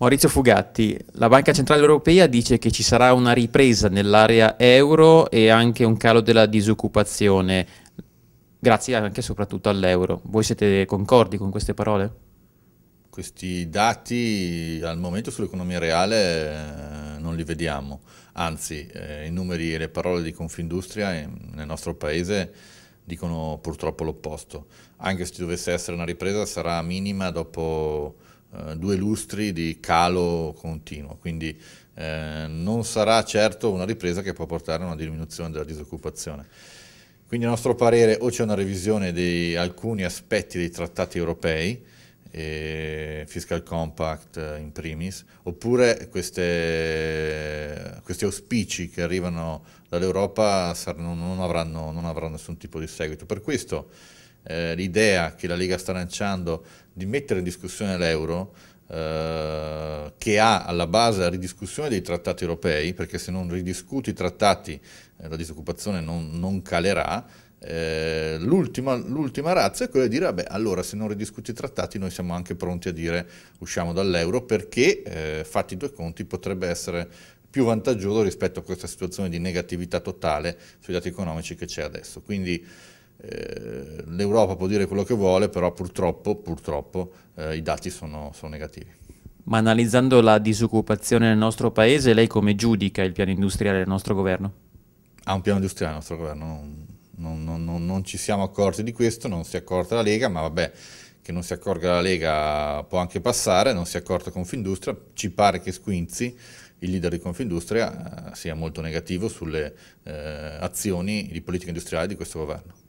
Maurizio Fugatti, la Banca Centrale Europea dice che ci sarà una ripresa nell'area euro e anche un calo della disoccupazione, grazie anche e soprattutto all'euro. Voi siete concordi con queste parole? Questi dati al momento sull'economia reale eh, non li vediamo, anzi eh, i numeri e le parole di Confindustria nel nostro paese dicono purtroppo l'opposto. Anche se ci dovesse essere una ripresa sarà minima dopo eh, due lustri di calo continuo, quindi eh, non sarà certo una ripresa che può portare a una diminuzione della disoccupazione. Quindi a nostro parere o c'è una revisione di alcuni aspetti dei trattati europei, eh, fiscal compact eh, in primis, oppure queste, questi auspici che arrivano dall'Europa non, non avranno nessun tipo di seguito. Per questo eh, l'idea che la Lega sta lanciando di mettere in discussione l'euro, eh, che ha alla base la ridiscussione dei trattati europei, perché se non ridiscuti i trattati eh, la disoccupazione non, non calerà, eh, l'ultima, l'ultima razza è quella di dire, beh, allora se non ridiscuti i trattati noi siamo anche pronti a dire usciamo dall'euro perché, eh, fatti due conti, potrebbe essere più vantaggioso rispetto a questa situazione di negatività totale sui dati economici che c'è adesso. Quindi eh, l'Europa può dire quello che vuole, però purtroppo, purtroppo eh, i dati sono, sono negativi. Ma analizzando la disoccupazione nel nostro paese, lei come giudica il piano industriale del nostro governo? Ha un piano industriale il nostro governo, non, non, non, non, ci siamo accorti di questo, non si è accorta la Lega, ma vabbè, che non si accorga la Lega può anche passare, non si è accorta Confindustria, ci pare che Squinzi, il leader di Confindustria, eh, sia molto negativo sulle eh, azioni di politica industriale di questo governo.